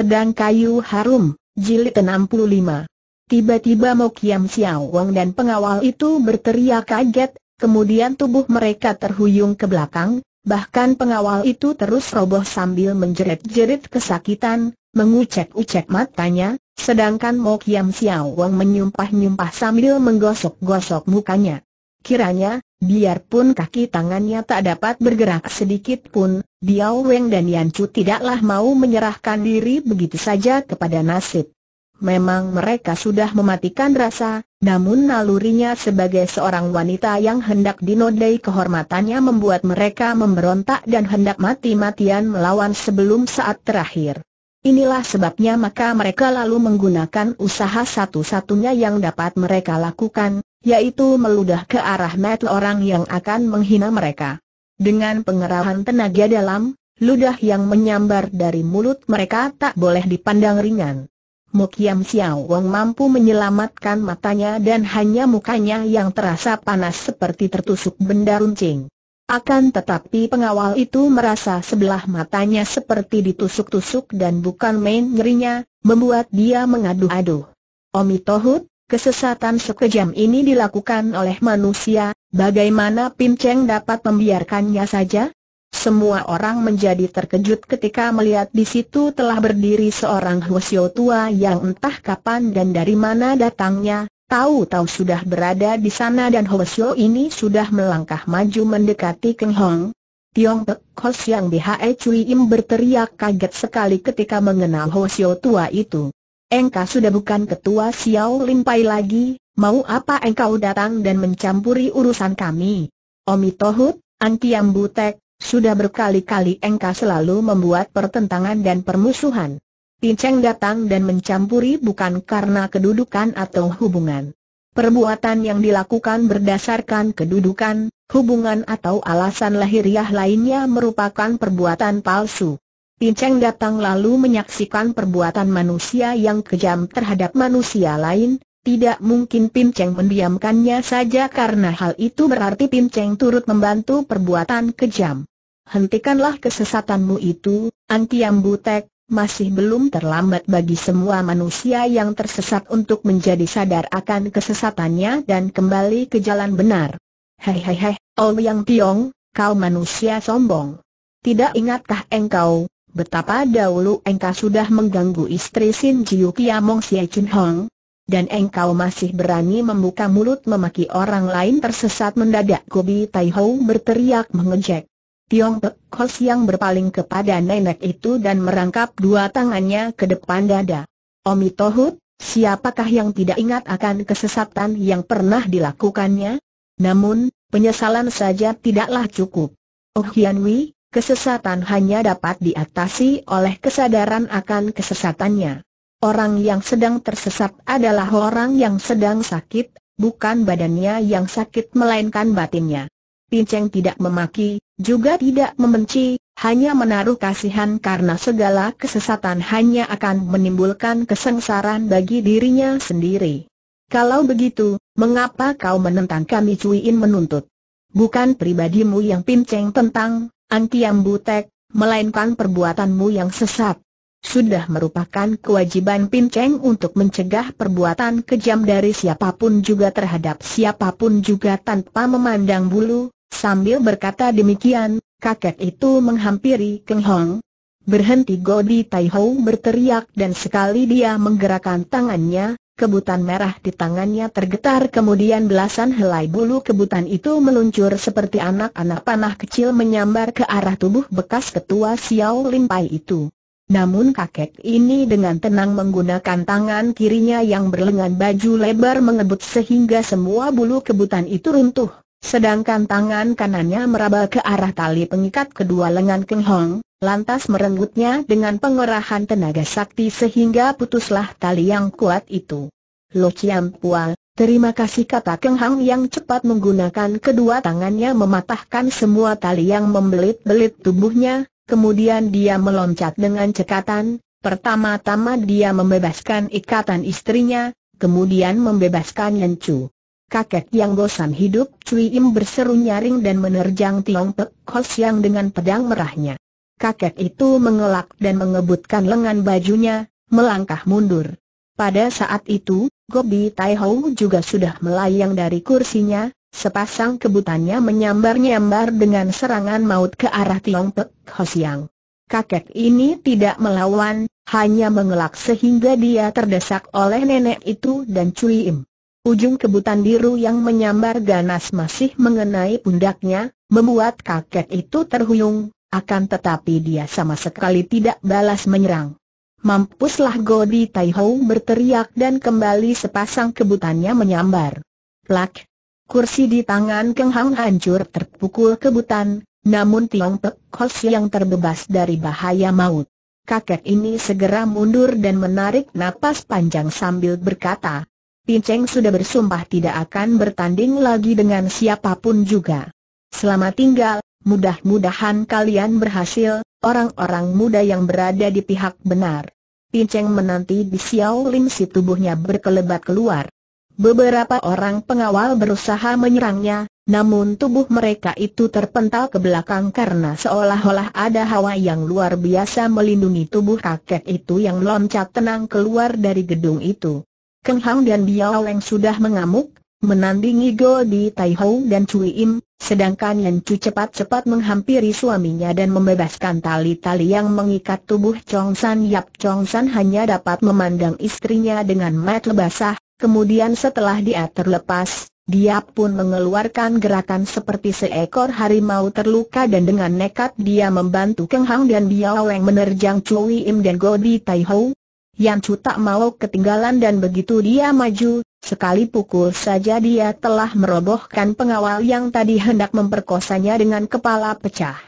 Pedang Kayu Harum, Jilid 65 Tiba-tiba Mo Kiam Xiao Wong dan pengawal itu berteriak kaget, kemudian tubuh mereka terhuyung ke belakang, bahkan pengawal itu terus roboh sambil menjerit-jerit kesakitan, mengucek-ucek matanya, sedangkan Mo Kiam Xiao Wong menyumpah-nyumpah sambil menggosok-gosok mukanya. Kiranya, biarpun kaki tangannya tak dapat bergerak sedikit pun, Biao Weng dan Yan Chu tidaklah mau menyerahkan diri begitu saja kepada nasib. Memang mereka sudah mematikan rasa, namun nalurinya sebagai seorang wanita yang hendak dinodai kehormatannya membuat mereka memberontak dan hendak mati-matian melawan sebelum saat terakhir. Inilah sebabnya maka mereka lalu menggunakan usaha satu-satunya yang dapat mereka lakukan, yaitu meludah ke arah mata orang yang akan menghina mereka. Dengan pengerahan tenaga dalam, ludah yang menyambar dari mulut mereka tak boleh dipandang ringan. Mukiam Xiao wang mampu menyelamatkan matanya dan hanya mukanya yang terasa panas seperti tertusuk benda runcing. Akan tetapi pengawal itu merasa sebelah matanya seperti ditusuk-tusuk dan bukan main nyerinya membuat dia mengadu adu. Omi Kesesatan sekejam ini dilakukan oleh manusia, bagaimana Pim Cheng dapat membiarkannya saja? Semua orang menjadi terkejut ketika melihat di situ telah berdiri seorang Hwasyo tua yang entah kapan dan dari mana datangnya, tahu-tahu sudah berada di sana dan Hwasyo ini sudah melangkah maju mendekati Keng Hong. Tiong Pek Kos yang di Hae Cui Im berteriak kaget sekali ketika mengenal Hwasyo tua itu engkau sudah bukan ketua Xiao Limpai lagi, mau apa engkau datang dan mencampuri urusan kami? Omi Tohut, Antiam Butek, sudah berkali-kali engkau selalu membuat pertentangan dan permusuhan. Pinceng datang dan mencampuri bukan karena kedudukan atau hubungan. Perbuatan yang dilakukan berdasarkan kedudukan, hubungan atau alasan lahiriah lainnya merupakan perbuatan palsu. Pinceng datang lalu menyaksikan perbuatan manusia yang kejam terhadap manusia lain, tidak mungkin Pinceng mendiamkannya saja karena hal itu berarti Pinceng turut membantu perbuatan kejam. Hentikanlah kesesatanmu itu, Angkiam Butek, masih belum terlambat bagi semua manusia yang tersesat untuk menjadi sadar akan kesesatannya dan kembali ke jalan benar. Hehehe, Yang Tiong, kau manusia sombong. Tidak ingatkah engkau, Betapa dahulu engkau sudah mengganggu istri Sin Jiu Kiamong Sia Chun Hong, dan engkau masih berani membuka mulut memaki orang lain tersesat mendadak Gobi Tai Ho berteriak mengejek. Tiong Pek Kos yang berpaling kepada nenek itu dan merangkap dua tangannya ke depan dada. Omi Tohut, siapakah yang tidak ingat akan kesesatan yang pernah dilakukannya? Namun, penyesalan saja tidaklah cukup. Oh Hian Wei, kesesatan hanya dapat diatasi oleh kesadaran akan kesesatannya. Orang yang sedang tersesat adalah orang yang sedang sakit, bukan badannya yang sakit melainkan batinnya. Pinceng tidak memaki, juga tidak membenci, hanya menaruh kasihan karena segala kesesatan hanya akan menimbulkan kesengsaraan bagi dirinya sendiri. Kalau begitu, mengapa kau menentang kami cuiin menuntut? Bukan pribadimu yang pinceng tentang, Antiam Butek, melainkan perbuatanmu yang sesat. Sudah merupakan kewajiban Pinceng untuk mencegah perbuatan kejam dari siapapun juga terhadap siapapun juga tanpa memandang bulu, sambil berkata demikian, kakek itu menghampiri Keng Hong. Berhenti Godi Tai Hou berteriak dan sekali dia menggerakkan tangannya, kebutan merah di tangannya tergetar kemudian belasan helai bulu kebutan itu meluncur seperti anak-anak panah kecil menyambar ke arah tubuh bekas ketua Xiao Limpai itu. Namun kakek ini dengan tenang menggunakan tangan kirinya yang berlengan baju lebar mengebut sehingga semua bulu kebutan itu runtuh, sedangkan tangan kanannya meraba ke arah tali pengikat kedua lengan Keng Hong, lantas merenggutnya dengan pengerahan tenaga sakti sehingga putuslah tali yang kuat itu. Lo Chiam Pua, terima kasih kata Keng Hang yang cepat menggunakan kedua tangannya mematahkan semua tali yang membelit-belit tubuhnya, kemudian dia meloncat dengan cekatan, pertama-tama dia membebaskan ikatan istrinya, kemudian membebaskan Chu. Kakek yang bosan hidup Cui Im berseru nyaring dan menerjang Tiong Pek Kos yang dengan pedang merahnya kakek itu mengelak dan mengebutkan lengan bajunya, melangkah mundur. Pada saat itu, Gobi Tai Hou juga sudah melayang dari kursinya, sepasang kebutannya menyambar-nyambar dengan serangan maut ke arah Tiong Pek Hosiang. Kakek ini tidak melawan, hanya mengelak sehingga dia terdesak oleh nenek itu dan Cui Im. Ujung kebutan biru yang menyambar ganas masih mengenai pundaknya, membuat kakek itu terhuyung, akan tetapi dia sama sekali tidak balas menyerang. Mampuslah Godi Taihou berteriak dan kembali sepasang kebutannya menyambar. Plak! Kursi di tangan Keng Hang hancur terpukul kebutan, namun Tiong Pek Kos yang terbebas dari bahaya maut. Kakek ini segera mundur dan menarik napas panjang sambil berkata, Pinceng sudah bersumpah tidak akan bertanding lagi dengan siapapun juga. Selamat tinggal, Mudah-mudahan kalian berhasil, orang-orang muda yang berada di pihak benar. Pinceng menanti di Xiao Lim si tubuhnya berkelebat keluar. Beberapa orang pengawal berusaha menyerangnya, namun tubuh mereka itu terpental ke belakang karena seolah-olah ada hawa yang luar biasa melindungi tubuh kakek itu yang loncat tenang keluar dari gedung itu. Keng Hang dan Biao Leng sudah mengamuk, menandingi Go Di Tai Hou dan Cui Im, sedangkan Yan Chu cepat-cepat menghampiri suaminya dan membebaskan tali-tali yang mengikat tubuh Chong San Yap Chong San hanya dapat memandang istrinya dengan mata basah, kemudian setelah dia terlepas, dia pun mengeluarkan gerakan seperti seekor harimau terluka dan dengan nekat dia membantu Keng Hang dan Biao Weng menerjang Cui Im dan Go Di Tai Hou. Yan Chu tak mau ketinggalan dan begitu dia maju, sekali pukul saja dia telah merobohkan pengawal yang tadi hendak memperkosanya dengan kepala pecah.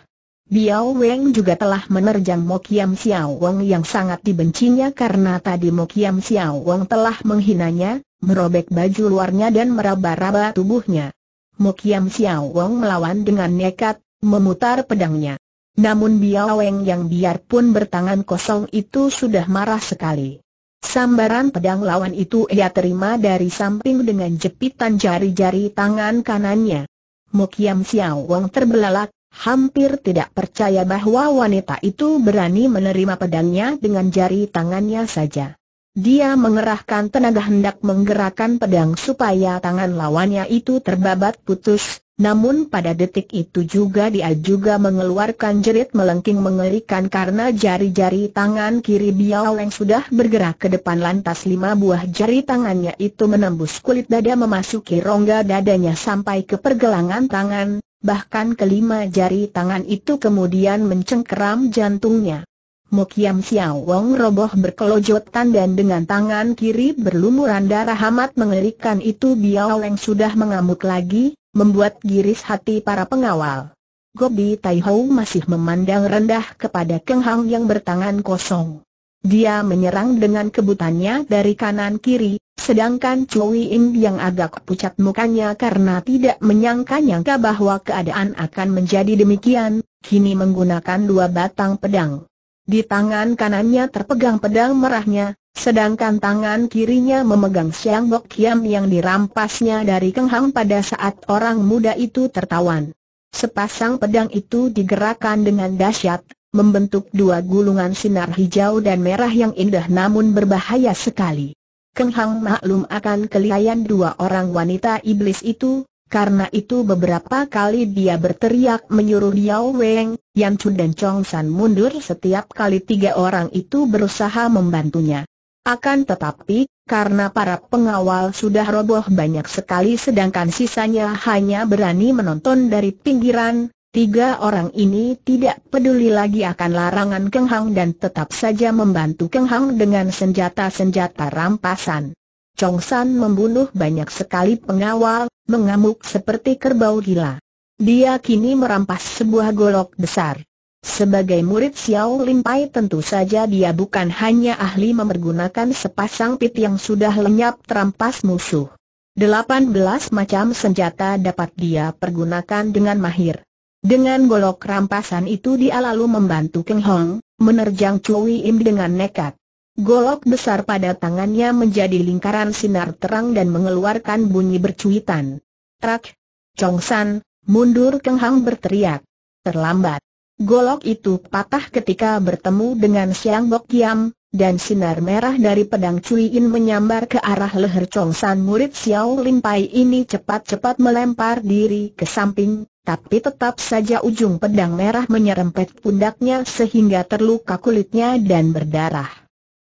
Biao Weng juga telah menerjang Mokiam Xiao Wang yang sangat dibencinya karena tadi Mokiam Xiao Wang telah menghinanya, merobek baju luarnya dan meraba-raba tubuhnya. Mokiam Xiao Wang melawan dengan nekat, memutar pedangnya. Namun Biaweng yang biarpun bertangan kosong itu sudah marah sekali. Sambaran pedang lawan itu ia terima dari samping dengan jepitan jari-jari tangan kanannya. Mokiam Xiao Wong terbelalak, hampir tidak percaya bahwa wanita itu berani menerima pedangnya dengan jari tangannya saja. Dia mengerahkan tenaga hendak menggerakkan pedang supaya tangan lawannya itu terbabat putus, namun pada detik itu juga dia juga mengeluarkan jerit melengking mengerikan karena jari-jari tangan kiri Biao Leng sudah bergerak ke depan lantas lima buah jari tangannya itu menembus kulit dada memasuki rongga dadanya sampai ke pergelangan tangan, bahkan kelima jari tangan itu kemudian mencengkeram jantungnya. Mokiam Xiao Wong roboh berkelojotan dan dengan tangan kiri berlumuran darah amat mengerikan itu Biao Leng sudah mengamuk lagi, membuat giris hati para pengawal. Gobi Tai masih memandang rendah kepada Keng Hang yang bertangan kosong. Dia menyerang dengan kebutannya dari kanan kiri, sedangkan Cui In yang agak pucat mukanya karena tidak menyangka-nyangka bahwa keadaan akan menjadi demikian, kini menggunakan dua batang pedang. Di tangan kanannya terpegang pedang merahnya, Sedangkan tangan kirinya memegang Siang Bok Kiam yang dirampasnya dari kenghang pada saat orang muda itu tertawan. Sepasang pedang itu digerakkan dengan dahsyat, membentuk dua gulungan sinar hijau dan merah yang indah namun berbahaya sekali. Keng Hang maklum akan kelihayan dua orang wanita iblis itu, karena itu beberapa kali dia berteriak menyuruh Yao Weng, Yan chun dan Chong San mundur setiap kali tiga orang itu berusaha membantunya. Akan tetapi, karena para pengawal sudah roboh banyak sekali sedangkan sisanya hanya berani menonton dari pinggiran, tiga orang ini tidak peduli lagi akan larangan Keng Hang dan tetap saja membantu Keng Hang dengan senjata-senjata rampasan. Chong San membunuh banyak sekali pengawal, mengamuk seperti kerbau gila. Dia kini merampas sebuah golok besar. Sebagai murid Xiao Lim Pai tentu saja dia bukan hanya ahli memergunakan sepasang pit yang sudah lenyap terampas musuh. Delapan belas macam senjata dapat dia pergunakan dengan mahir. Dengan golok rampasan itu dia lalu membantu Keng Hong, menerjang Chui Im dengan nekat. Golok besar pada tangannya menjadi lingkaran sinar terang dan mengeluarkan bunyi bercuitan. Trak! Chong San, mundur Keng Hong berteriak. Terlambat. Golok itu patah ketika bertemu dengan Siang Bok Kiam, dan sinar merah dari pedang Cui In menyambar ke arah leher Chong San murid Xiao Lim Pai ini cepat-cepat melempar diri ke samping, tapi tetap saja ujung pedang merah menyerempet pundaknya sehingga terluka kulitnya dan berdarah.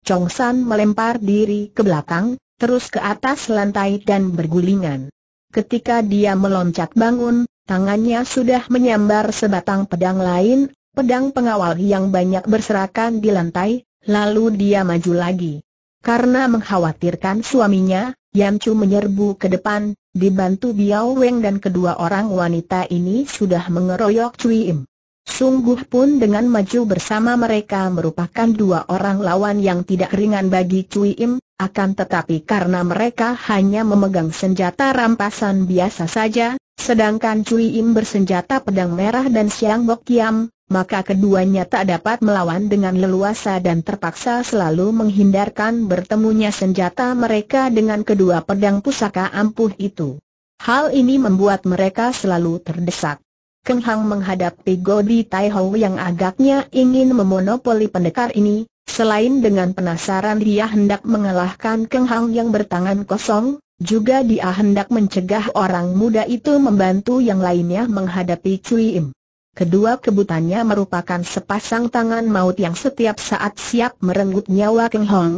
Chong San melempar diri ke belakang, terus ke atas lantai dan bergulingan. Ketika dia meloncat bangun, Tangannya sudah menyambar sebatang pedang lain, pedang pengawal yang banyak berserakan di lantai, lalu dia maju lagi. Karena mengkhawatirkan suaminya, Chu menyerbu ke depan, dibantu Biao Weng dan kedua orang wanita ini sudah mengeroyok Cui Im. Sungguh pun dengan maju bersama mereka merupakan dua orang lawan yang tidak ringan bagi Cui Im, akan tetapi karena mereka hanya memegang senjata rampasan biasa saja, sedangkan Cui Im bersenjata pedang merah dan Siang Bok Kiam, maka keduanya tak dapat melawan dengan leluasa dan terpaksa selalu menghindarkan bertemunya senjata mereka dengan kedua pedang pusaka ampuh itu. Hal ini membuat mereka selalu terdesak. Keng Hang menghadapi Godi Tai Ho yang agaknya ingin memonopoli pendekar ini, selain dengan penasaran dia hendak mengalahkan Keng Hang yang bertangan kosong, juga dia hendak mencegah orang muda itu membantu yang lainnya menghadapi Cui Im. Kedua kebutannya merupakan sepasang tangan maut yang setiap saat siap merenggut nyawa Keng Hong.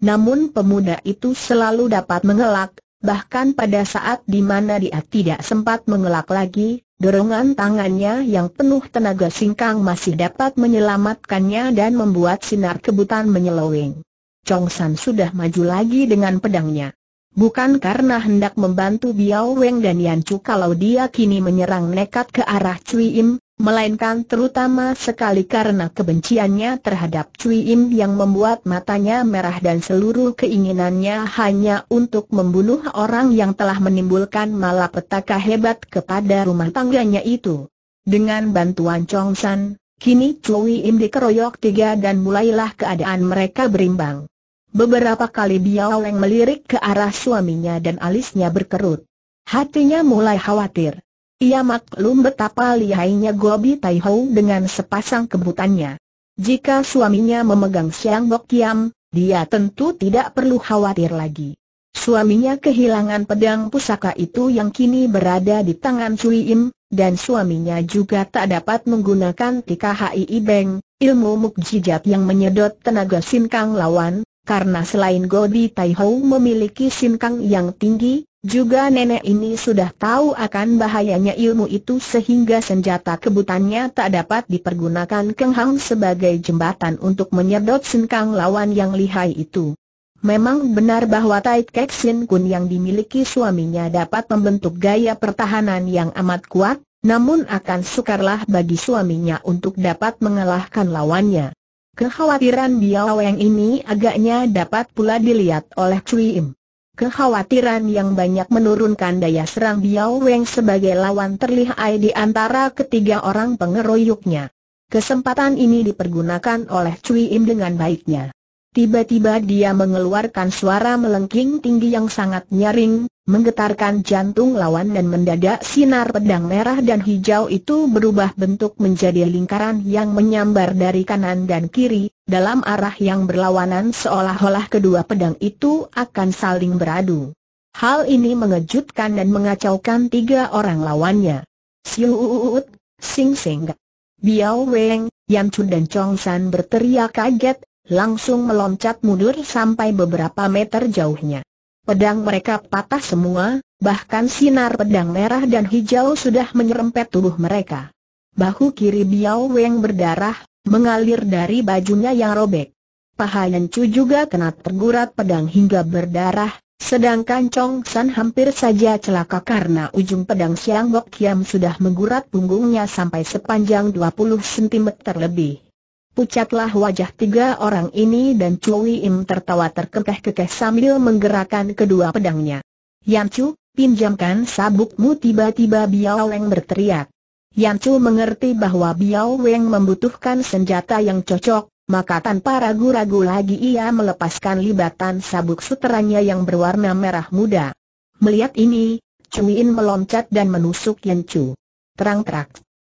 Namun pemuda itu selalu dapat mengelak, bahkan pada saat di mana dia tidak sempat mengelak lagi, dorongan tangannya yang penuh tenaga singkang masih dapat menyelamatkannya dan membuat sinar kebutan menyeloweng. Chong San sudah maju lagi dengan pedangnya. Bukan karena hendak membantu Biao Weng dan Yan Chu kalau dia kini menyerang nekat ke arah Cui Im, melainkan terutama sekali karena kebenciannya terhadap Cui Im yang membuat matanya merah dan seluruh keinginannya hanya untuk membunuh orang yang telah menimbulkan malapetaka hebat kepada rumah tangganya itu. Dengan bantuan Chong San, kini Cui Im dikeroyok tiga dan mulailah keadaan mereka berimbang. Beberapa kali Biao Leng melirik ke arah suaminya dan alisnya berkerut. Hatinya mulai khawatir. Ia maklum betapa lihainya Gobi Tai dengan sepasang kebutannya. Jika suaminya memegang Siang Bok Kiam, dia tentu tidak perlu khawatir lagi. Suaminya kehilangan pedang pusaka itu yang kini berada di tangan Cui Im, dan suaminya juga tak dapat menggunakan TKHI Ibeng, ilmu mukjizat yang menyedot tenaga sinkang lawan, karena selain Gobi Tai memiliki sinkang yang tinggi, juga nenek ini sudah tahu akan bahayanya ilmu itu sehingga senjata kebutannya tak dapat dipergunakan Keng Hang sebagai jembatan untuk menyedot senkang lawan yang lihai itu. Memang benar bahwa Tai Kek Sin Kun yang dimiliki suaminya dapat membentuk gaya pertahanan yang amat kuat, namun akan sukarlah bagi suaminya untuk dapat mengalahkan lawannya. Kekhawatiran Biao yang ini agaknya dapat pula dilihat oleh Cui Im. Kekhawatiran yang banyak menurunkan daya serang Biao Weng sebagai lawan terlihai di antara ketiga orang pengeroyoknya. Kesempatan ini dipergunakan oleh Cui Im dengan baiknya. Tiba-tiba dia mengeluarkan suara melengking tinggi yang sangat nyaring, menggetarkan jantung lawan dan mendadak sinar pedang merah dan hijau itu berubah bentuk menjadi lingkaran yang menyambar dari kanan dan kiri, dalam arah yang berlawanan seolah-olah kedua pedang itu akan saling beradu. Hal ini mengejutkan dan mengacaukan tiga orang lawannya. Siuut, Sing Sing, Biao Weng, Yan Chun dan Chong San berteriak kaget, langsung meloncat mundur sampai beberapa meter jauhnya. Pedang mereka patah semua, bahkan sinar pedang merah dan hijau sudah menyerempet tubuh mereka. Bahu kiri Biao Weng berdarah, mengalir dari bajunya yang robek. Paha Chu juga kena tergurat pedang hingga berdarah, Sedangkan Chong San hampir saja celaka karena ujung pedang Siang Bok Kiam sudah menggurat punggungnya sampai sepanjang 20 cm lebih. Pucatlah wajah tiga orang ini dan Cui Im tertawa terkekeh-kekeh sambil menggerakkan kedua pedangnya. Yan Chu, pinjamkan sabukmu tiba-tiba Biao Weng berteriak. Yan Chu mengerti bahwa Biao Weng membutuhkan senjata yang cocok, maka tanpa ragu-ragu lagi ia melepaskan libatan sabuk seteranya yang berwarna merah muda. Melihat ini, Cui Im meloncat dan menusuk Yan Chu. terang terang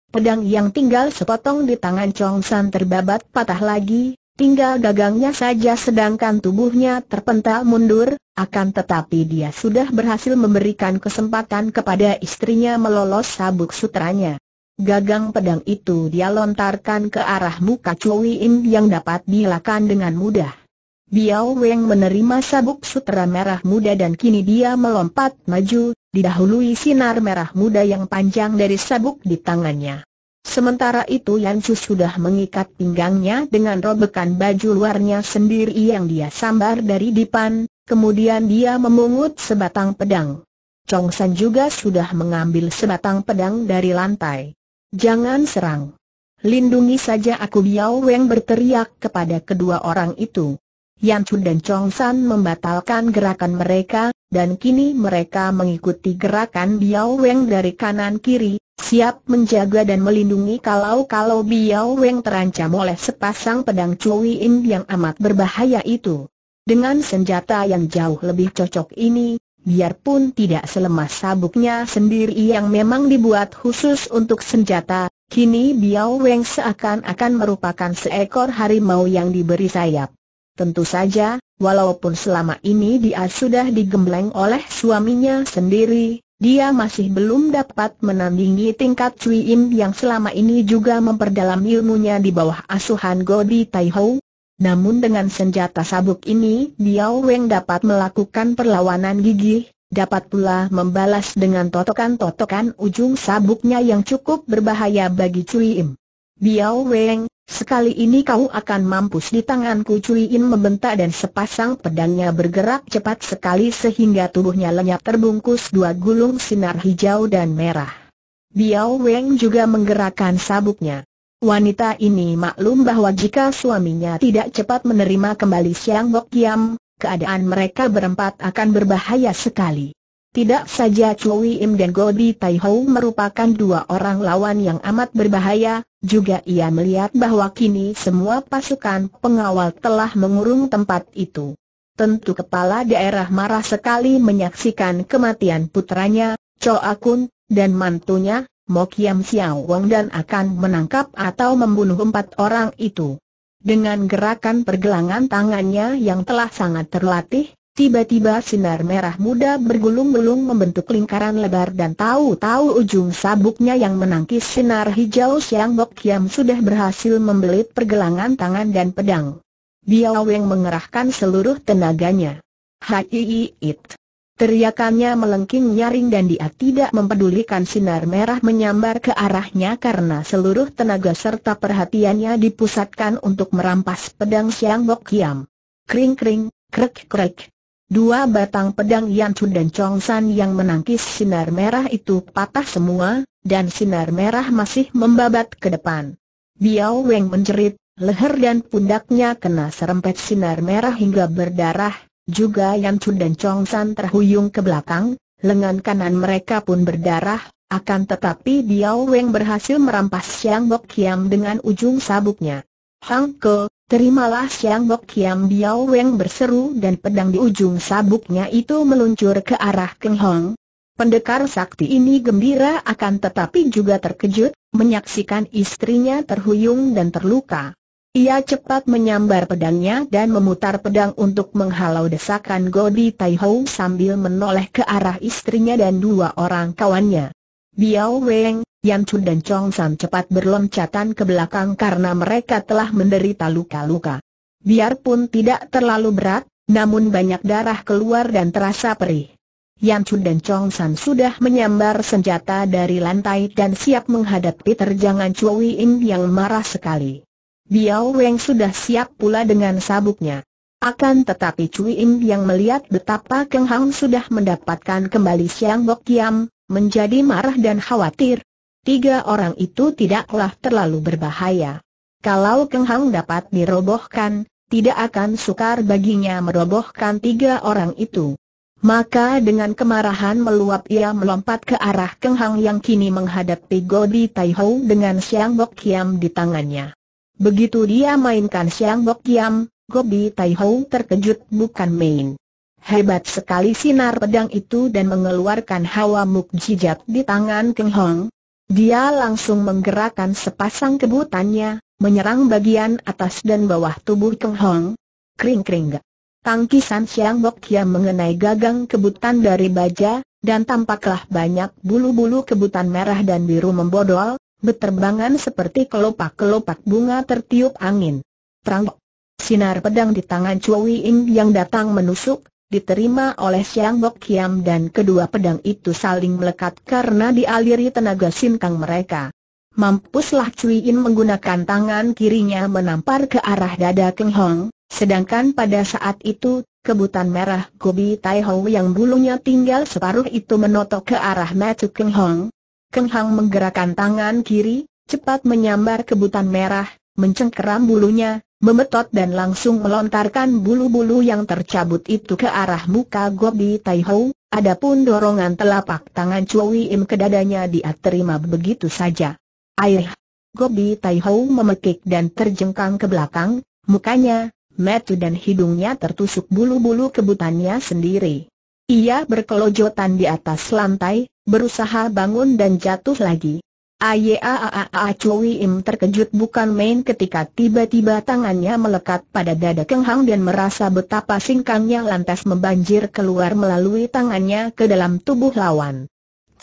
Pedang yang tinggal sepotong di tangan Chong San terbabat patah lagi, tinggal gagangnya saja sedangkan tubuhnya terpental mundur, akan tetapi dia sudah berhasil memberikan kesempatan kepada istrinya melolos sabuk sutranya. Gagang pedang itu dia lontarkan ke arah muka Cui Im yang dapat dilakukan dengan mudah. Biao Weng menerima sabuk sutra merah muda dan kini dia melompat maju, didahului sinar merah muda yang panjang dari sabuk di tangannya. Sementara itu Yan Chu sudah mengikat pinggangnya dengan robekan baju luarnya sendiri yang dia sambar dari depan. kemudian dia memungut sebatang pedang. Chong San juga sudah mengambil sebatang pedang dari lantai. Jangan serang. Lindungi saja aku Biao Weng berteriak kepada kedua orang itu. Yan Chun dan Chong San membatalkan gerakan mereka, dan kini mereka mengikuti gerakan Biao Weng dari kanan kiri, siap menjaga dan melindungi kalau-kalau Biao Weng terancam oleh sepasang pedang Chui Im yang amat berbahaya itu. Dengan senjata yang jauh lebih cocok ini, biarpun tidak selemah sabuknya sendiri yang memang dibuat khusus untuk senjata, kini Biao Weng seakan-akan merupakan seekor harimau yang diberi sayap. Tentu saja, walaupun selama ini dia sudah digembleng oleh suaminya sendiri, dia masih belum dapat menandingi tingkat Cui Im yang selama ini juga memperdalam ilmunya di bawah asuhan Godi Tai namun dengan senjata sabuk ini, Biao Weng dapat melakukan perlawanan gigih, dapat pula membalas dengan totokan-totokan ujung sabuknya yang cukup berbahaya bagi Cui Im. Biao Weng, Sekali ini kau akan mampus di tanganku Cui In membentak dan sepasang pedangnya bergerak cepat sekali sehingga tubuhnya lenyap terbungkus dua gulung sinar hijau dan merah. Biao Weng juga menggerakkan sabuknya. Wanita ini maklum bahwa jika suaminya tidak cepat menerima kembali Siang Bok Kiam, keadaan mereka berempat akan berbahaya sekali. Tidak saja Chui Im dan Godi Tai Ho merupakan dua orang lawan yang amat berbahaya, juga ia melihat bahwa kini semua pasukan pengawal telah mengurung tempat itu. Tentu kepala daerah marah sekali menyaksikan kematian putranya, Choa Kun, dan mantunya, Mokiam Xiao Wang, dan akan menangkap atau membunuh empat orang itu. Dengan gerakan pergelangan tangannya yang telah sangat terlatih, Tiba-tiba sinar merah muda bergulung-gulung membentuk lingkaran lebar dan tahu-tahu ujung sabuknya yang menangkis sinar hijau Siang Bok Kiam sudah berhasil membelit pergelangan tangan dan pedang. Biao Weng mengerahkan seluruh tenaganya. Hai it. Teriakannya melengking nyaring dan dia tidak mempedulikan sinar merah menyambar ke arahnya karena seluruh tenaga serta perhatiannya dipusatkan untuk merampas pedang Siang Bok Kiam. Kring-kring, krek-krek. Dua batang pedang Yan Chun dan Chong San yang menangkis sinar merah itu patah semua, dan sinar merah masih membabat ke depan. Biao Weng menjerit, leher dan pundaknya kena serempet sinar merah hingga berdarah, juga Yan Chun dan Chong San terhuyung ke belakang, lengan kanan mereka pun berdarah, akan tetapi Biao Weng berhasil merampas Xiang Bok Kiam dengan ujung sabuknya. Hang Ke, Terimalah Siang Bok Kiam Biao Weng berseru dan pedang di ujung sabuknya itu meluncur ke arah Keng Hong. Pendekar sakti ini gembira akan tetapi juga terkejut, menyaksikan istrinya terhuyung dan terluka. Ia cepat menyambar pedangnya dan memutar pedang untuk menghalau desakan Godi Tai Hou sambil menoleh ke arah istrinya dan dua orang kawannya. Biao Weng, Yan Chun dan Chong San cepat berloncatan ke belakang karena mereka telah menderita luka-luka. Biarpun tidak terlalu berat, namun banyak darah keluar dan terasa perih. Yan Chun dan Chong San sudah menyambar senjata dari lantai dan siap menghadapi terjangan Chui In yang marah sekali. Biao Weng sudah siap pula dengan sabuknya. Akan tetapi Cui Im yang melihat betapa Keng Hang sudah mendapatkan kembali Siang Bok Kiam, menjadi marah dan khawatir, tiga orang itu tidaklah terlalu berbahaya. Kalau Keng Hang dapat dirobohkan, tidak akan sukar baginya merobohkan tiga orang itu. Maka dengan kemarahan meluap ia melompat ke arah Keng Hang yang kini menghadapi Godi Tai hou dengan Siang Bok Kiam di tangannya. Begitu dia mainkan Siang Bok Kiam, Godi Tai hou terkejut bukan main. Hebat sekali sinar pedang itu dan mengeluarkan hawa mukjizat di tangan Keng hang. Dia langsung menggerakkan sepasang kebutannya, menyerang bagian atas dan bawah tubuh Keng Hong. Kring-kring gak. Tangkisan Siang Bok Kia mengenai gagang kebutan dari baja, dan tampaklah banyak bulu-bulu kebutan merah dan biru membodol, beterbangan seperti kelopak-kelopak bunga tertiup angin. Perang Sinar pedang di tangan Chua Ying yang datang menusuk, diterima oleh Siang Bok Kiam dan kedua pedang itu saling melekat karena dialiri tenaga sinkang mereka. Mampuslah Cui In menggunakan tangan kirinya menampar ke arah dada Keng Hong, sedangkan pada saat itu, kebutan merah Gobi Tai Hong yang bulunya tinggal separuh itu menotok ke arah Matu Keng Hong. Keng Hong menggerakkan tangan kiri, cepat menyambar kebutan merah, mencengkeram bulunya, memetot dan langsung melontarkan bulu-bulu yang tercabut itu ke arah muka Gobi Tai adapun dorongan telapak tangan Chui Im ke dadanya dia terima begitu saja. Aih! Gobi Tai memekik dan terjengkang ke belakang, mukanya, metu dan hidungnya tertusuk bulu-bulu kebutannya sendiri. Ia berkelojotan di atas lantai, berusaha bangun dan jatuh lagi. Aya Chui Im terkejut bukan main ketika tiba-tiba tangannya melekat pada dada Keng Hang dan merasa betapa singkangnya lantas membanjir keluar melalui tangannya ke dalam tubuh lawan.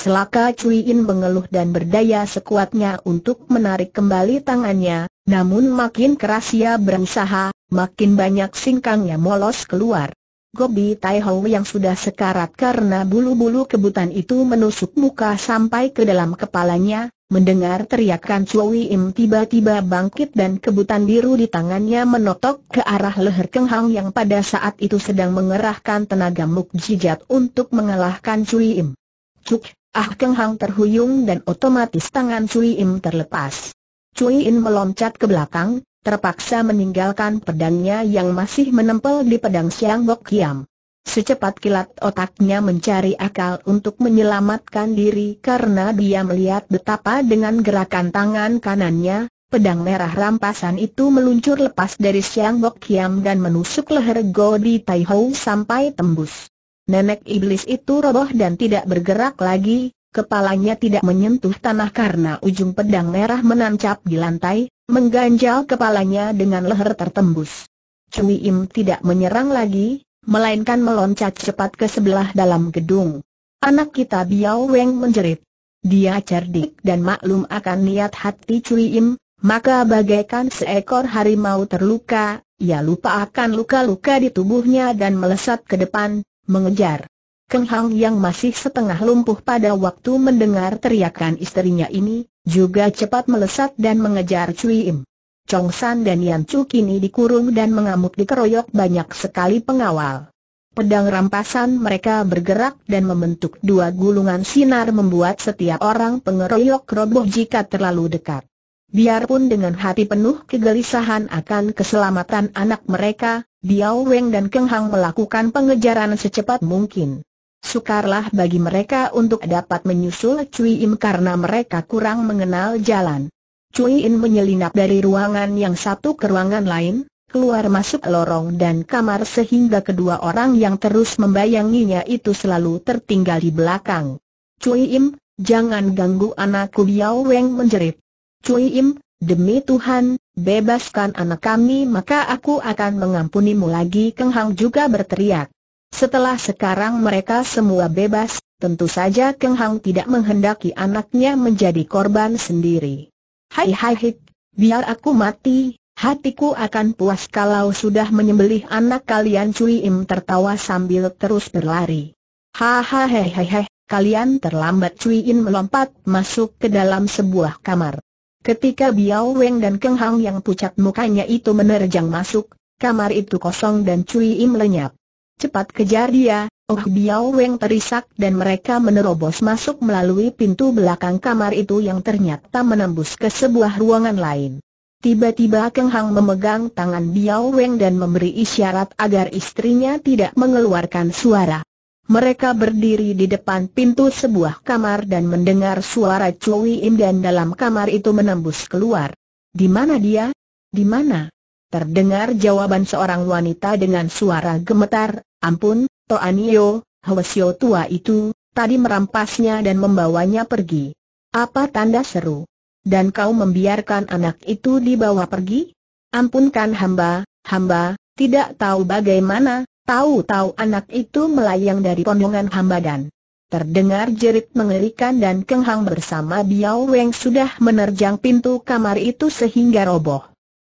Celaka Chui Im mengeluh dan berdaya sekuatnya untuk menarik kembali tangannya, namun makin keras ia berusaha, makin banyak singkangnya molos keluar. Gobi Tai yang sudah sekarat karena bulu-bulu kebutan itu menusuk muka sampai ke dalam kepalanya, Mendengar teriakan Cui Im tiba-tiba bangkit dan kebutan biru di tangannya menotok ke arah leher Keng Hang yang pada saat itu sedang mengerahkan tenaga mukjizat untuk mengalahkan Cui Im. Cuk, ah Keng Hang terhuyung dan otomatis tangan Cui Im terlepas. Cui Im meloncat ke belakang, terpaksa meninggalkan pedangnya yang masih menempel di pedang Siang Bok Kiam. Secepat kilat otaknya mencari akal untuk menyelamatkan diri karena dia melihat betapa dengan gerakan tangan kanannya, pedang merah rampasan itu meluncur lepas dari Siang Bok Kiam dan menusuk leher Godi Tai Ho sampai tembus. Nenek iblis itu roboh dan tidak bergerak lagi, kepalanya tidak menyentuh tanah karena ujung pedang merah menancap di lantai, mengganjal kepalanya dengan leher tertembus. Cui Im tidak menyerang lagi, melainkan meloncat cepat ke sebelah dalam gedung. Anak kita Biao Weng menjerit. Dia cerdik dan maklum akan niat hati Cui Im, maka bagaikan seekor harimau terluka, ia lupa akan luka-luka di tubuhnya dan melesat ke depan, mengejar. Keng Hang yang masih setengah lumpuh pada waktu mendengar teriakan istrinya ini, juga cepat melesat dan mengejar Cui Im. Chong San dan Yan Chu kini dikurung dan mengamuk dikeroyok banyak sekali pengawal. Pedang rampasan mereka bergerak dan membentuk dua gulungan sinar membuat setiap orang pengeroyok roboh jika terlalu dekat. Biarpun dengan hati penuh kegelisahan akan keselamatan anak mereka, Biao Weng dan Keng Hang melakukan pengejaran secepat mungkin. Sukarlah bagi mereka untuk dapat menyusul Cui Im karena mereka kurang mengenal jalan. Cui In menyelinap dari ruangan yang satu ke ruangan lain, keluar masuk lorong dan kamar sehingga kedua orang yang terus membayanginya itu selalu tertinggal di belakang. Cui Im, jangan ganggu anakku Biao Weng menjerit. Cui Im, demi Tuhan, bebaskan anak kami maka aku akan mengampunimu lagi Keng Hang juga berteriak. Setelah sekarang mereka semua bebas, tentu saja Keng Hang tidak menghendaki anaknya menjadi korban sendiri. Hai hai hai, biar aku mati, hatiku akan puas kalau sudah menyembelih anak kalian Cui Im tertawa sambil terus berlari. Ha ha he he he, kalian terlambat Cui Im melompat masuk ke dalam sebuah kamar. Ketika Biao Weng dan Keng Hang yang pucat mukanya itu menerjang masuk, kamar itu kosong dan Cui Im lenyap. Cepat kejar dia, Oh Biao Weng terisak dan mereka menerobos masuk melalui pintu belakang kamar itu yang ternyata menembus ke sebuah ruangan lain. Tiba-tiba Keng Hang memegang tangan Biao Weng dan memberi isyarat agar istrinya tidak mengeluarkan suara. Mereka berdiri di depan pintu sebuah kamar dan mendengar suara Cui Im dan dalam kamar itu menembus keluar. Di mana dia? Di mana? Terdengar jawaban seorang wanita dengan suara gemetar, ampun, Toanio, Hwasyo tua itu, tadi merampasnya dan membawanya pergi. Apa tanda seru? Dan kau membiarkan anak itu dibawa pergi? Ampunkan hamba, hamba, tidak tahu bagaimana, tahu-tahu anak itu melayang dari pondongan hamba dan terdengar jerit mengerikan dan kenghang bersama Biao Weng sudah menerjang pintu kamar itu sehingga roboh.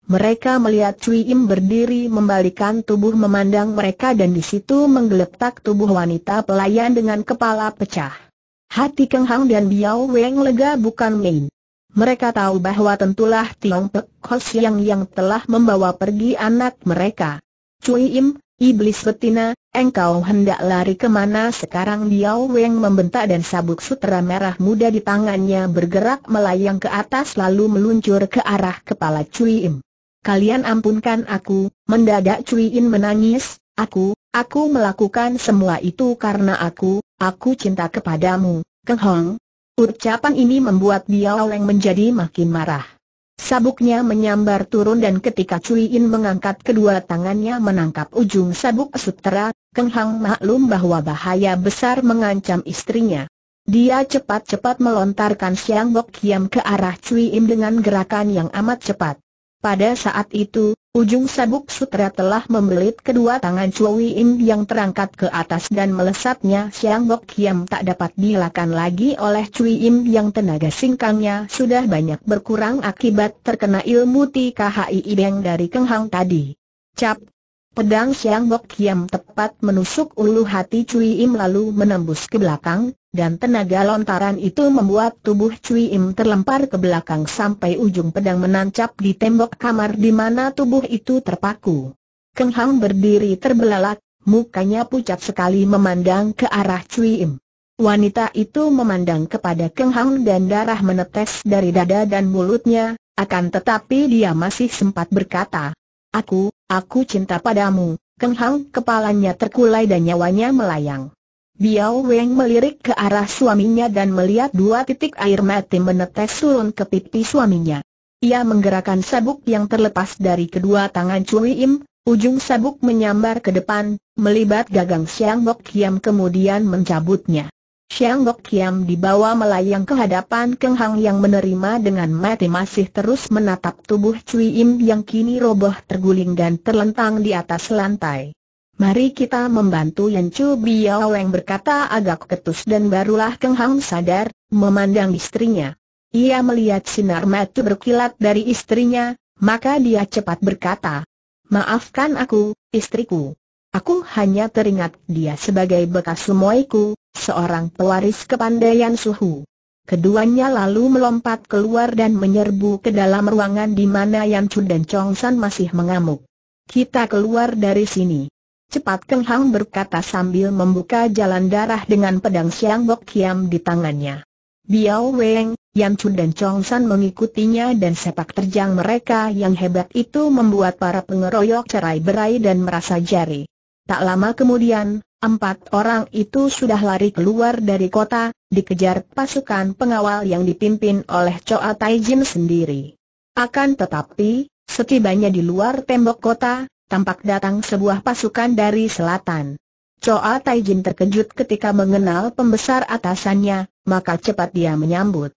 Mereka melihat Cui Im berdiri membalikan tubuh memandang mereka dan di situ menggeletak tubuh wanita pelayan dengan kepala pecah. Hati Keng Hang dan Biao Weng lega bukan main. Mereka tahu bahwa tentulah Tiong Pek Hos yang yang telah membawa pergi anak mereka. Cui Im, iblis betina, engkau hendak lari kemana sekarang Biao Weng membentak dan sabuk sutera merah muda di tangannya bergerak melayang ke atas lalu meluncur ke arah kepala Cui Im kalian ampunkan aku, mendadak Cui In menangis, aku, aku melakukan semua itu karena aku, aku cinta kepadamu, Keng Hong. Ucapan ini membuat Biao Leng menjadi makin marah. Sabuknya menyambar turun dan ketika Cui In mengangkat kedua tangannya menangkap ujung sabuk sutera, Keng Hong maklum bahwa bahaya besar mengancam istrinya. Dia cepat-cepat melontarkan Siang Bok Kiam ke arah Cui Im dengan gerakan yang amat cepat. Pada saat itu, ujung sabuk sutra telah membelit kedua tangan Chui Im yang terangkat ke atas dan melesatnya Siang Bok Kiam tak dapat dilakukan lagi oleh Chui Im yang tenaga singkangnya sudah banyak berkurang akibat terkena ilmu TKHI Ibeng dari Kenghang tadi. Cap, Pedang Siang Bok Kiam tepat menusuk ulu hati Cui Im lalu menembus ke belakang, dan tenaga lontaran itu membuat tubuh Cui Im terlempar ke belakang sampai ujung pedang menancap di tembok kamar di mana tubuh itu terpaku. Keng Hang berdiri terbelalak, mukanya pucat sekali memandang ke arah Cui Im. Wanita itu memandang kepada Keng Hang dan darah menetes dari dada dan mulutnya, akan tetapi dia masih sempat berkata, Aku, aku cinta padamu, Keng kepalanya terkulai dan nyawanya melayang. Biao Weng melirik ke arah suaminya dan melihat dua titik air mati menetes turun ke pipi suaminya. Ia menggerakkan sabuk yang terlepas dari kedua tangan Cui Im, ujung sabuk menyambar ke depan, melibat gagang Siang Bok Kiam kemudian mencabutnya. Xiang Gok Kiam dibawa melayang ke hadapan Keng Hang yang menerima dengan mati masih terus menatap tubuh Cui Im yang kini roboh terguling dan terlentang di atas lantai. Mari kita membantu Yan Chu Biao yang berkata agak ketus dan barulah Keng Hang sadar, memandang istrinya. Ia melihat sinar mati berkilat dari istrinya, maka dia cepat berkata, Maafkan aku, istriku. Aku hanya teringat dia sebagai bekas sumoiku, seorang pewaris kepandaian suhu. Keduanya lalu melompat keluar dan menyerbu ke dalam ruangan di mana Yan Chu dan Chong San masih mengamuk. Kita keluar dari sini. Cepat Keng Hang berkata sambil membuka jalan darah dengan pedang Siang Bok Kiam di tangannya. Biao Weng, Yan Chu dan Chong San mengikutinya dan sepak terjang mereka yang hebat itu membuat para pengeroyok cerai berai dan merasa jari. Tak lama kemudian, empat orang itu sudah lari keluar dari kota, dikejar pasukan pengawal yang dipimpin oleh Choa Taijin sendiri. Akan tetapi, setibanya di luar tembok kota, tampak datang sebuah pasukan dari selatan. Choa Taijin terkejut ketika mengenal pembesar atasannya, maka cepat dia menyambut.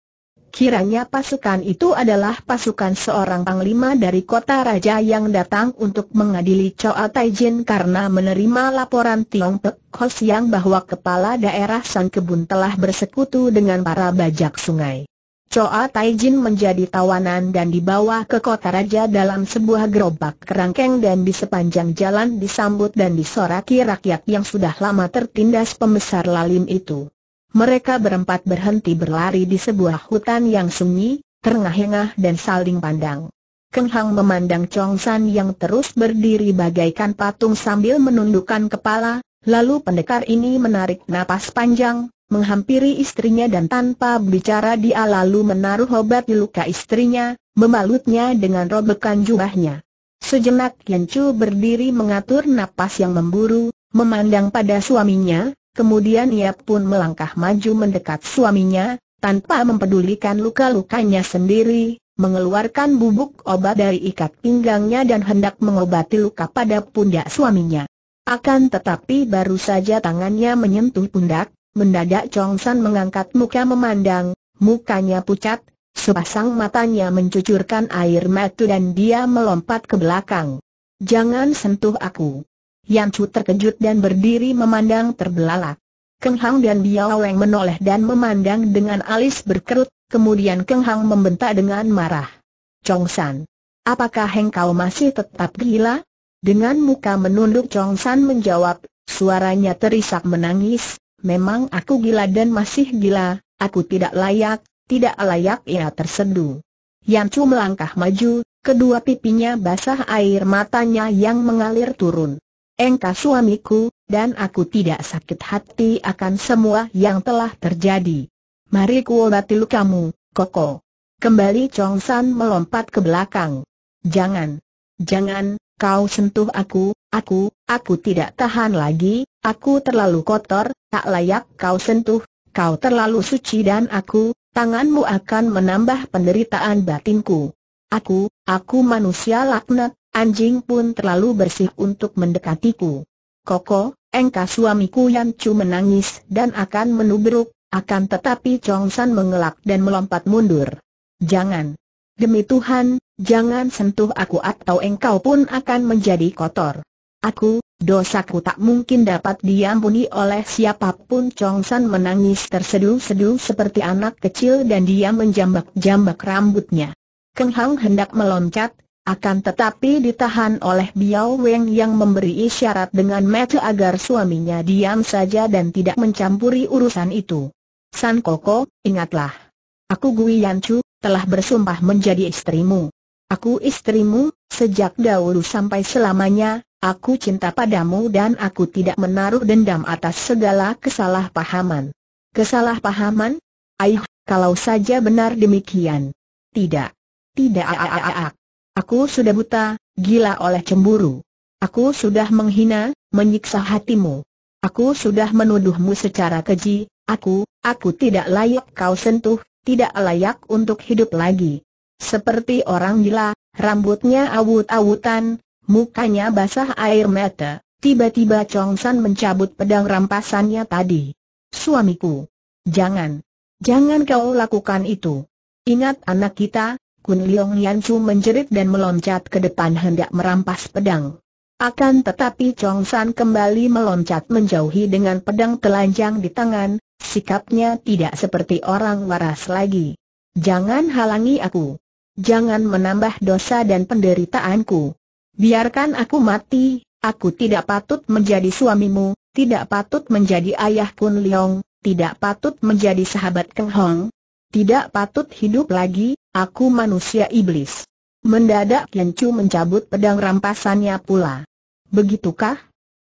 Kiranya pasukan itu adalah pasukan seorang panglima dari kota raja yang datang untuk mengadili Choa Taijin karena menerima laporan Tiong Pek Ho yang bahwa kepala daerah Sankebun Kebun telah bersekutu dengan para bajak sungai. Choa Taijin menjadi tawanan dan dibawa ke kota raja dalam sebuah gerobak kerangkeng dan di sepanjang jalan disambut dan disoraki rakyat yang sudah lama tertindas pembesar lalim itu. Mereka berempat berhenti berlari di sebuah hutan yang sunyi, terengah-engah dan saling pandang. Keng Hang memandang Chong San yang terus berdiri bagaikan patung sambil menundukkan kepala, lalu pendekar ini menarik napas panjang, menghampiri istrinya dan tanpa bicara dia lalu menaruh obat di luka istrinya, memalutnya dengan robekan jubahnya. Sejenak Yan Chu berdiri mengatur napas yang memburu, memandang pada suaminya, Kemudian ia pun melangkah maju mendekat suaminya, tanpa mempedulikan luka-lukanya sendiri, mengeluarkan bubuk obat dari ikat pinggangnya dan hendak mengobati luka pada pundak suaminya. Akan tetapi baru saja tangannya menyentuh pundak, mendadak Chongsan mengangkat muka memandang, mukanya pucat, sepasang matanya mencucurkan air mata dan dia melompat ke belakang. Jangan sentuh aku. Yan Chu terkejut dan berdiri memandang terbelalak. Keng Hang dan Biao Weng menoleh dan memandang dengan alis berkerut, kemudian Keng Hang membentak dengan marah. Chong San, apakah engkau masih tetap gila? Dengan muka menunduk Chong San menjawab, suaranya terisak menangis, memang aku gila dan masih gila, aku tidak layak, tidak layak ia tersendu. Yan Chu melangkah maju, kedua pipinya basah air matanya yang mengalir turun engkau suamiku, dan aku tidak sakit hati akan semua yang telah terjadi. Mari kuobati lukamu, Koko. Kembali Chong San melompat ke belakang. Jangan, jangan, kau sentuh aku, aku, aku tidak tahan lagi, aku terlalu kotor, tak layak kau sentuh, kau terlalu suci dan aku, tanganmu akan menambah penderitaan batinku. Aku, aku manusia laknat, Anjing pun terlalu bersih untuk mendekatiku. Koko, engkau suamiku yang Chu menangis dan akan menubruk, akan tetapi Chong San mengelak dan melompat mundur. Jangan. Demi Tuhan, jangan sentuh aku atau engkau pun akan menjadi kotor. Aku, dosaku tak mungkin dapat diampuni oleh siapapun Chong San menangis terseduh-seduh seperti anak kecil dan dia menjambak-jambak rambutnya. Keng Hang hendak meloncat, akan tetapi ditahan oleh Biao Weng yang memberi isyarat dengan mata agar suaminya diam saja dan tidak mencampuri urusan itu. San Koko, ingatlah. Aku Gui Chu, telah bersumpah menjadi istrimu. Aku istrimu, sejak dahulu sampai selamanya, aku cinta padamu dan aku tidak menaruh dendam atas segala kesalahpahaman. Kesalahpahaman? Aih, kalau saja benar demikian. Tidak. Tidak. Aku sudah buta, gila oleh cemburu. Aku sudah menghina, menyiksa hatimu. Aku sudah menuduhmu secara keji, aku, aku tidak layak kau sentuh, tidak layak untuk hidup lagi. Seperti orang gila, rambutnya awut-awutan, mukanya basah air mata. Tiba-tiba Chong San mencabut pedang rampasannya tadi. Suamiku, jangan, jangan kau lakukan itu. Ingat anak kita, Kun Leong Yan Chu menjerit dan meloncat ke depan hendak merampas pedang. Akan tetapi Chong San kembali meloncat menjauhi dengan pedang telanjang di tangan, sikapnya tidak seperti orang waras lagi. Jangan halangi aku. Jangan menambah dosa dan penderitaanku. Biarkan aku mati, aku tidak patut menjadi suamimu, tidak patut menjadi ayah Kun Leong, tidak patut menjadi sahabat Keng Hong, tidak patut hidup lagi, Aku manusia iblis. Mendadak Chu mencabut pedang rampasannya pula. Begitukah?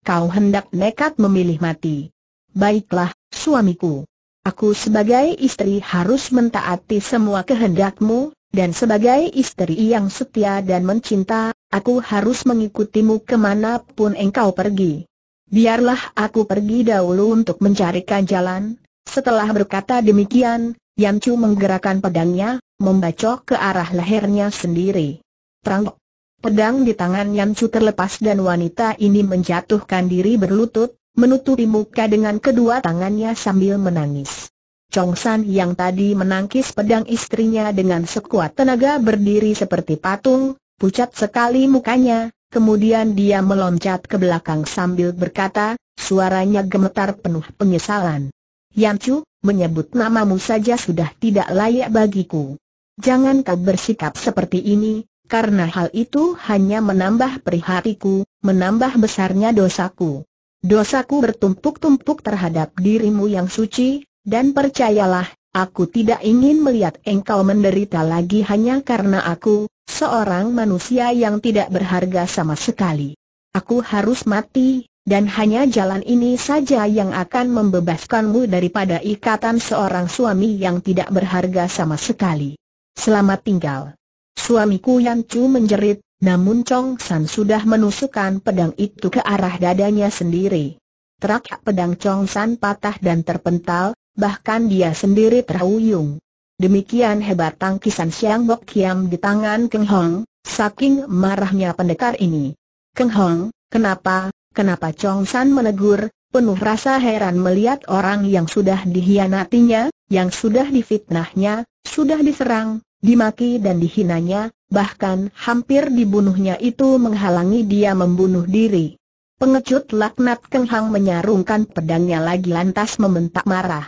Kau hendak nekat memilih mati. Baiklah, suamiku. Aku sebagai istri harus mentaati semua kehendakmu, dan sebagai istri yang setia dan mencinta, aku harus mengikutimu kemanapun engkau pergi. Biarlah aku pergi dahulu untuk mencarikan jalan. Setelah berkata demikian, Chu menggerakkan pedangnya, membacok ke arah lehernya sendiri. Prangok. Pedang di tangan Chu terlepas dan wanita ini menjatuhkan diri berlutut, menutupi muka dengan kedua tangannya sambil menangis. Chong San yang tadi menangkis pedang istrinya dengan sekuat tenaga berdiri seperti patung, pucat sekali mukanya, kemudian dia meloncat ke belakang sambil berkata, suaranya gemetar penuh penyesalan. Yamcu, menyebut namamu saja sudah tidak layak bagiku. Jangan kau bersikap seperti ini, karena hal itu hanya menambah perihatiku, menambah besarnya dosaku. Dosaku bertumpuk-tumpuk terhadap dirimu yang suci, dan percayalah, aku tidak ingin melihat engkau menderita lagi hanya karena aku, seorang manusia yang tidak berharga sama sekali. Aku harus mati, dan hanya jalan ini saja yang akan membebaskanmu daripada ikatan seorang suami yang tidak berharga sama sekali. Selamat tinggal. Suamiku Yan Chu menjerit, namun Chong San sudah menusukkan pedang itu ke arah dadanya sendiri. Terak pedang Chong San patah dan terpental, bahkan dia sendiri terhuyung. Demikian hebat tangkisan Siang Bok Kiam di tangan Keng Hong, saking marahnya pendekar ini. Keng Hong, kenapa, Kenapa Chong San menegur, penuh rasa heran melihat orang yang sudah dihianatinya, yang sudah difitnahnya, sudah diserang, dimaki dan dihinanya, bahkan hampir dibunuhnya itu menghalangi dia membunuh diri. Pengecut laknat Keng Hang menyarungkan pedangnya lagi lantas membentak marah.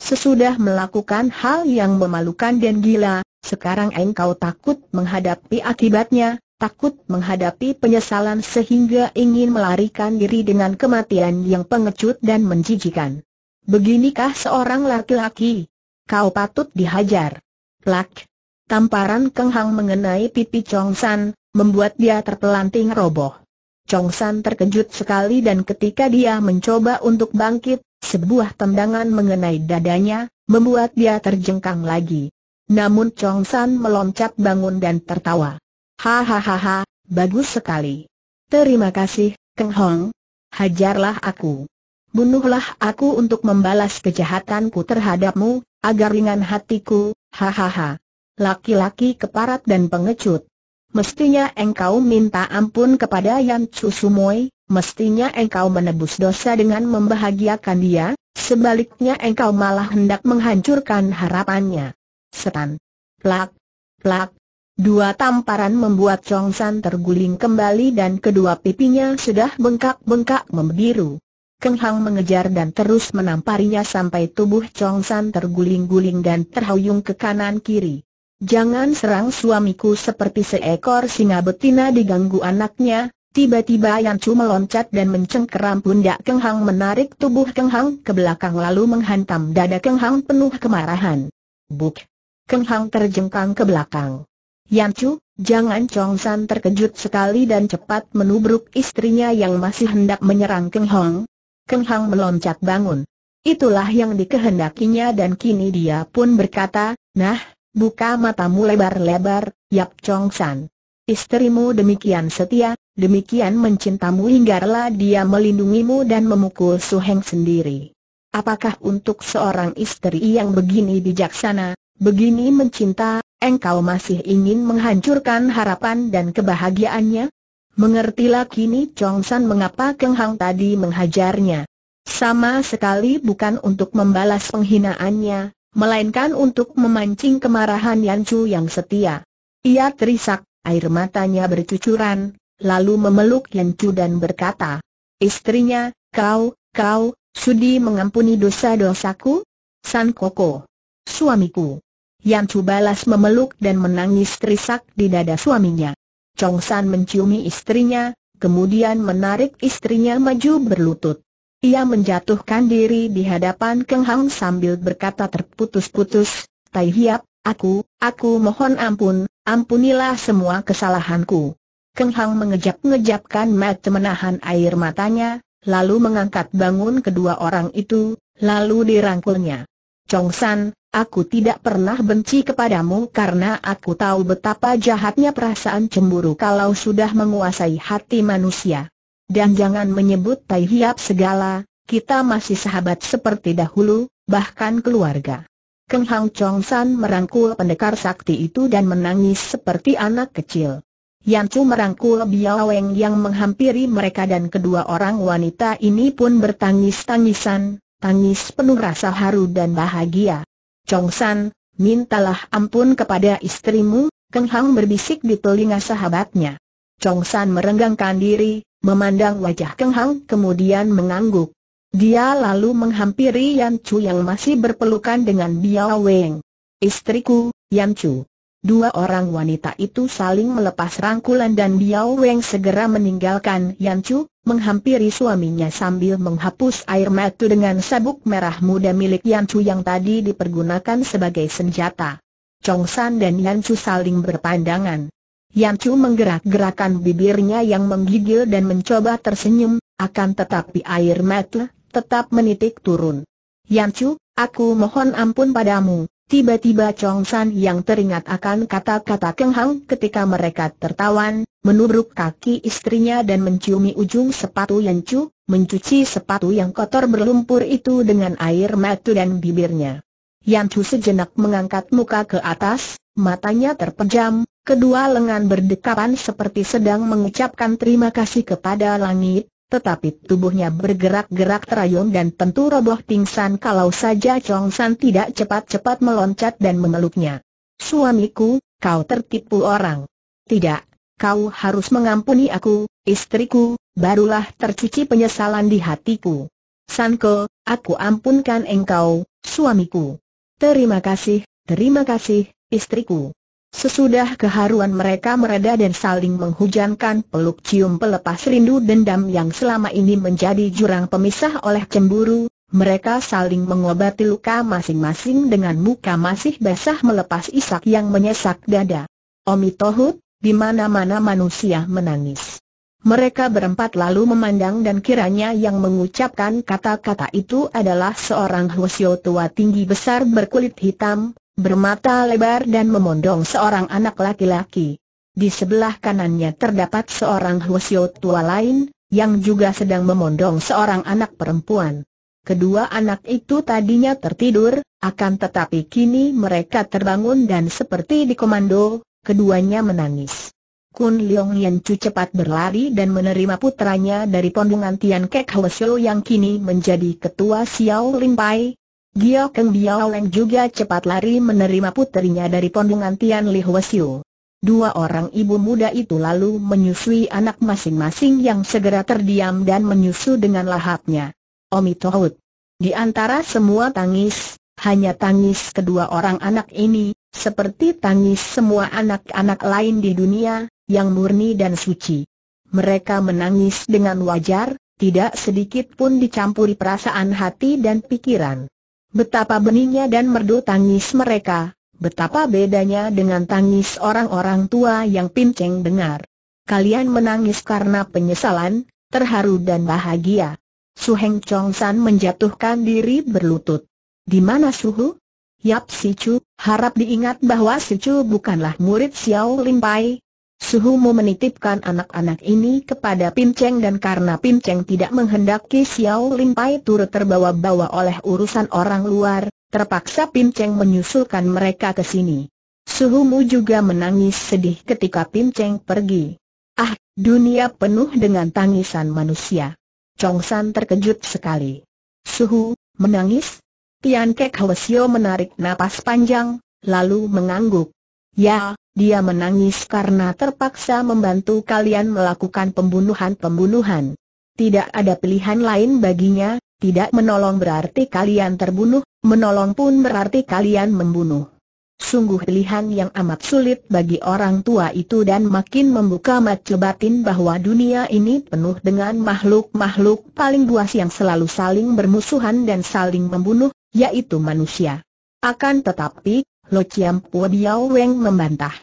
Sesudah melakukan hal yang memalukan dan gila, sekarang engkau takut menghadapi akibatnya, takut menghadapi penyesalan sehingga ingin melarikan diri dengan kematian yang pengecut dan menjijikan. Beginikah seorang laki-laki? Kau patut dihajar. Plak. Tamparan kenghang mengenai pipi Chong San, membuat dia terpelanting roboh. Chong San terkejut sekali dan ketika dia mencoba untuk bangkit, sebuah tendangan mengenai dadanya, membuat dia terjengkang lagi. Namun Chong San meloncat bangun dan tertawa. Hahaha, bagus sekali. Terima kasih, Keng Hong. Hajarlah aku. Bunuhlah aku untuk membalas kejahatanku terhadapmu, agar ringan hatiku, hahaha. Laki-laki keparat dan pengecut. Mestinya engkau minta ampun kepada Yan Chu Sumoy, mestinya engkau menebus dosa dengan membahagiakan dia, sebaliknya engkau malah hendak menghancurkan harapannya. Setan. Plak. Plak. Dua tamparan membuat Chong San terguling kembali dan kedua pipinya sudah bengkak-bengkak membiru. Keng Hang mengejar dan terus menamparinya sampai tubuh Chong San terguling-guling dan terhuyung ke kanan-kiri. Jangan serang suamiku seperti seekor singa betina diganggu anaknya, tiba-tiba Yan Chu meloncat dan mencengkeram pundak Keng Hang menarik tubuh Keng Hang ke belakang lalu menghantam dada Keng Hang penuh kemarahan. Buk! Keng Hang terjengkang ke belakang. Yan Chu, jangan Chong San terkejut sekali dan cepat menubruk istrinya yang masih hendak menyerang Keng Hong. Keng Hong meloncat bangun. Itulah yang dikehendakinya dan kini dia pun berkata, nah, buka matamu lebar-lebar, Yap Chong San. Istrimu demikian setia, demikian mencintamu hingga rela dia melindungimu dan memukul Su Heng sendiri. Apakah untuk seorang istri yang begini bijaksana, Begini mencinta, engkau masih ingin menghancurkan harapan dan kebahagiaannya? Mengertilah kini Chong San mengapa Keng Hang tadi menghajarnya. Sama sekali bukan untuk membalas penghinaannya, melainkan untuk memancing kemarahan Yan Chu yang setia. Ia terisak, air matanya bercucuran, lalu memeluk Yan Chu dan berkata, Istrinya, kau, kau, sudi mengampuni dosa-dosaku? San Koko, suamiku. Yan Chu balas memeluk dan menangis terisak di dada suaminya. Chong San menciumi istrinya, kemudian menarik istrinya maju berlutut. Ia menjatuhkan diri di hadapan Keng Hang sambil berkata terputus-putus, Tai Hiap, aku, aku mohon ampun, ampunilah semua kesalahanku. Keng Hang mengejap-ngejapkan Matt menahan air matanya, lalu mengangkat bangun kedua orang itu, lalu dirangkulnya. Chong San, Aku tidak pernah benci kepadamu karena aku tahu betapa jahatnya perasaan cemburu kalau sudah menguasai hati manusia. Dan jangan menyebut Tai Hiap segala, kita masih sahabat seperti dahulu, bahkan keluarga. Keng Hang Chong San merangkul pendekar sakti itu dan menangis seperti anak kecil. Yan Chu merangkul Biao Weng yang menghampiri mereka dan kedua orang wanita ini pun bertangis-tangisan, tangis penuh rasa haru dan bahagia. Chong San, mintalah ampun kepada istrimu, Keng Hang berbisik di telinga sahabatnya. Chong San merenggangkan diri, memandang wajah Keng Hang kemudian mengangguk. Dia lalu menghampiri Yan Chu yang masih berpelukan dengan Biao Weng. Istriku, Yan Chu. Dua orang wanita itu saling melepas rangkulan dan Biao Weng segera meninggalkan Yan Chu, menghampiri suaminya sambil menghapus air mata dengan sabuk merah muda milik Yan Chu yang tadi dipergunakan sebagai senjata. Chong San dan Yan Chu saling berpandangan. Yan Chu menggerak-gerakan bibirnya yang menggigil dan mencoba tersenyum, akan tetapi air mata tetap menitik turun. Yan Chu, aku mohon ampun padamu, Tiba-tiba Chong San yang teringat akan kata-kata Keng Hang ketika mereka tertawan, menubruk kaki istrinya dan menciumi ujung sepatu yang cu, mencuci sepatu yang kotor berlumpur itu dengan air mata dan bibirnya. Yan Chu sejenak mengangkat muka ke atas, matanya terpejam, kedua lengan berdekapan seperti sedang mengucapkan terima kasih kepada langit, tetapi tubuhnya bergerak-gerak terayun dan tentu roboh pingsan kalau saja Chong San tidak cepat-cepat meloncat dan memeluknya. Suamiku, kau tertipu orang. Tidak, kau harus mengampuni aku, istriku, barulah tercuci penyesalan di hatiku. Sanko, aku ampunkan engkau, suamiku. Terima kasih, terima kasih, istriku. Sesudah keharuan mereka mereda dan saling menghujankan peluk cium pelepas rindu dendam yang selama ini menjadi jurang pemisah oleh cemburu, mereka saling mengobati luka masing-masing dengan muka masih basah melepas isak yang menyesak dada. Omi Tohut, di mana-mana manusia menangis. Mereka berempat lalu memandang dan kiranya yang mengucapkan kata-kata itu adalah seorang Hwasyo tua tinggi besar berkulit hitam, bermata lebar dan memondong seorang anak laki-laki. Di sebelah kanannya terdapat seorang Hwasyo tua lain, yang juga sedang memondong seorang anak perempuan. Kedua anak itu tadinya tertidur, akan tetapi kini mereka terbangun dan seperti dikomando, keduanya menangis. Kun Leong Yan Chu cepat berlari dan menerima putranya dari pondongan Tian Kek Hwasyo yang kini menjadi ketua Xiao lin pai. Gio Keng Biao Leng juga cepat lari menerima putrinya dari pondongan Tian Li Huasiu. Dua orang ibu muda itu lalu menyusui anak masing-masing yang segera terdiam dan menyusu dengan lahapnya. Omi Tohut. Di antara semua tangis, hanya tangis kedua orang anak ini, seperti tangis semua anak-anak lain di dunia, yang murni dan suci. Mereka menangis dengan wajar, tidak sedikit pun dicampuri perasaan hati dan pikiran. Betapa beningnya dan merdu tangis mereka, betapa bedanya dengan tangis orang-orang tua yang pinceng dengar. Kalian menangis karena penyesalan, terharu dan bahagia. Su Heng Chong San menjatuhkan diri berlutut. Di mana Suhu? Yap Si Chu, harap diingat bahwa Si Chu bukanlah murid Xiao Pai. Suhumu menitipkan anak-anak ini kepada Pinceng dan karena Pinceng tidak menghendaki Xiao Lin Pai turut terbawa-bawa oleh urusan orang luar, terpaksa Pinceng menyusulkan mereka ke sini. Suhumu juga menangis sedih ketika Pinceng pergi. Ah, dunia penuh dengan tangisan manusia. Chong San terkejut sekali. Suhu, menangis? Tian Kek Hwesio menarik napas panjang, lalu mengangguk. Ya, dia menangis karena terpaksa membantu kalian melakukan pembunuhan-pembunuhan. Tidak ada pilihan lain baginya, tidak menolong berarti kalian terbunuh, menolong pun berarti kalian membunuh. Sungguh pilihan yang amat sulit bagi orang tua itu dan makin membuka mata batin bahwa dunia ini penuh dengan makhluk-makhluk paling buas yang selalu saling bermusuhan dan saling membunuh, yaitu manusia. Akan tetapi, Lo Chiam Pua Biao Weng membantah.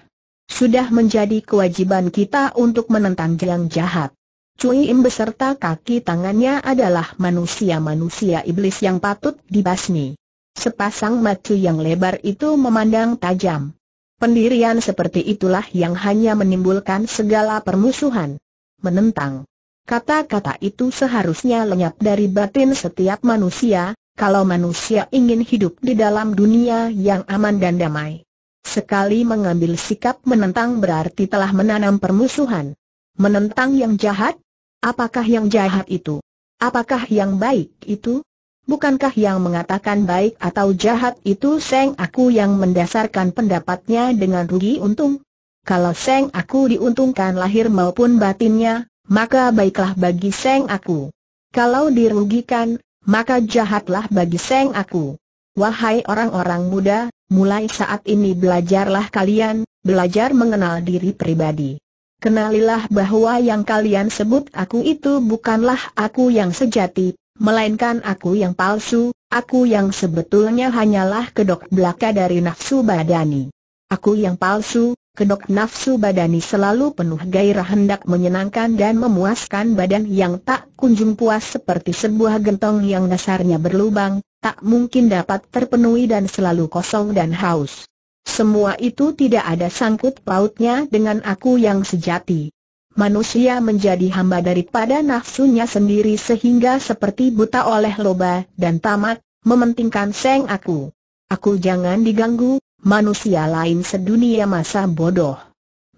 Sudah menjadi kewajiban kita untuk menentang yang jahat. Cui Im beserta kaki tangannya adalah manusia-manusia iblis yang patut dibasmi. Sepasang mata yang lebar itu memandang tajam. Pendirian seperti itulah yang hanya menimbulkan segala permusuhan. Menentang. Kata-kata itu seharusnya lenyap dari batin setiap manusia, kalau manusia ingin hidup di dalam dunia yang aman dan damai. Sekali mengambil sikap menentang berarti telah menanam permusuhan. Menentang yang jahat? Apakah yang jahat itu? Apakah yang baik itu? Bukankah yang mengatakan baik atau jahat itu Seng Aku yang mendasarkan pendapatnya dengan rugi untung? Kalau Seng Aku diuntungkan lahir maupun batinnya, maka baiklah bagi Seng Aku. Kalau dirugikan, maka jahatlah bagi Seng aku. Wahai orang-orang muda, mulai saat ini belajarlah kalian, belajar mengenal diri pribadi. Kenalilah bahwa yang kalian sebut aku itu bukanlah aku yang sejati, melainkan aku yang palsu, aku yang sebetulnya hanyalah kedok belaka dari nafsu badani. Aku yang palsu, kedok nafsu badani selalu penuh gairah hendak menyenangkan dan memuaskan badan yang tak kunjung puas seperti sebuah gentong yang dasarnya berlubang, tak mungkin dapat terpenuhi dan selalu kosong dan haus. Semua itu tidak ada sangkut pautnya dengan aku yang sejati. Manusia menjadi hamba daripada nafsunya sendiri sehingga seperti buta oleh loba dan tamat, mementingkan seng aku. Aku jangan diganggu, manusia lain sedunia masa bodoh.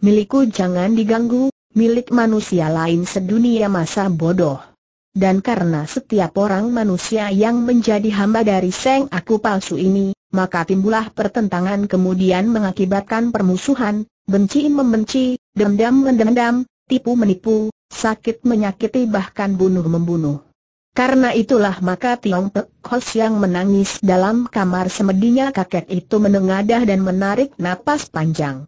Milikku jangan diganggu, milik manusia lain sedunia masa bodoh. Dan karena setiap orang manusia yang menjadi hamba dari Seng Aku palsu ini, maka timbullah pertentangan kemudian mengakibatkan permusuhan, benci membenci, dendam mendendam, tipu menipu, sakit menyakiti bahkan bunuh membunuh. Karena itulah maka Tiong Pek Hos yang menangis dalam kamar semedinya kakek itu menengadah dan menarik napas panjang.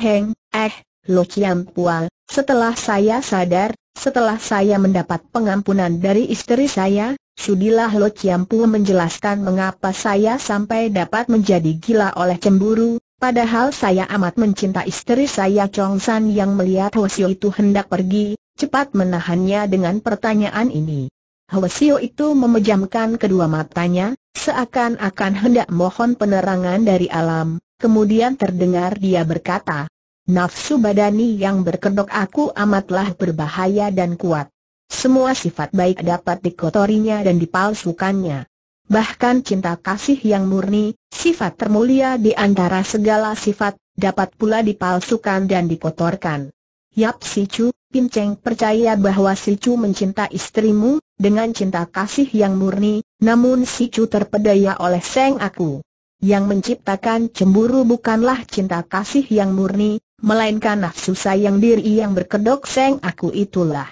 Heng, eh, Lo Chiam Pual, setelah saya sadar, setelah saya mendapat pengampunan dari istri saya, sudilah Lo Chiam Pual menjelaskan mengapa saya sampai dapat menjadi gila oleh cemburu, padahal saya amat mencinta istri saya Chong San yang melihat Hosio itu hendak pergi, cepat menahannya dengan pertanyaan ini. Hwasio itu memejamkan kedua matanya, seakan-akan hendak mohon penerangan dari alam, kemudian terdengar dia berkata, Nafsu badani yang berkedok aku amatlah berbahaya dan kuat. Semua sifat baik dapat dikotorinya dan dipalsukannya. Bahkan cinta kasih yang murni, sifat termulia di antara segala sifat, dapat pula dipalsukan dan dikotorkan. Yap Si Chu, Pinceng percaya bahwa Si Chu mencinta istrimu, dengan cinta kasih yang murni, namun Si Chu terpedaya oleh Seng Aku. Yang menciptakan cemburu bukanlah cinta kasih yang murni, melainkan nafsu sayang diri yang berkedok Seng Aku itulah.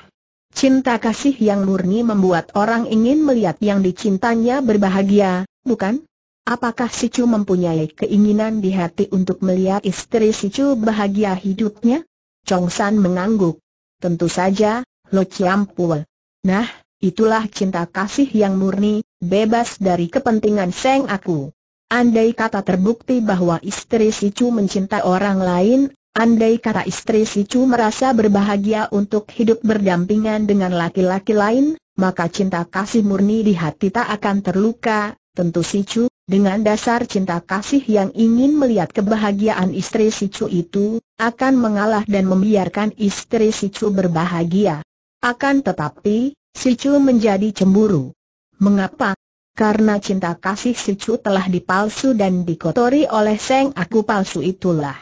Cinta kasih yang murni membuat orang ingin melihat yang dicintanya berbahagia, bukan? Apakah Si Chu mempunyai keinginan di hati untuk melihat istri Si Chu bahagia hidupnya? Chong San mengangguk. Tentu saja, Lo Chiam Pul. Nah, itulah cinta kasih yang murni, bebas dari kepentingan Seng aku. Andai kata terbukti bahwa istri Si Chu mencintai orang lain, andai kata istri Si Chu merasa berbahagia untuk hidup berdampingan dengan laki-laki lain, maka cinta kasih murni di hati tak akan terluka, tentu Si Chu dengan dasar cinta kasih yang ingin melihat kebahagiaan istri si Cu itu, akan mengalah dan membiarkan istri si Cu berbahagia. Akan tetapi, si Cu menjadi cemburu. Mengapa? Karena cinta kasih si Cu telah dipalsu dan dikotori oleh seng aku palsu itulah.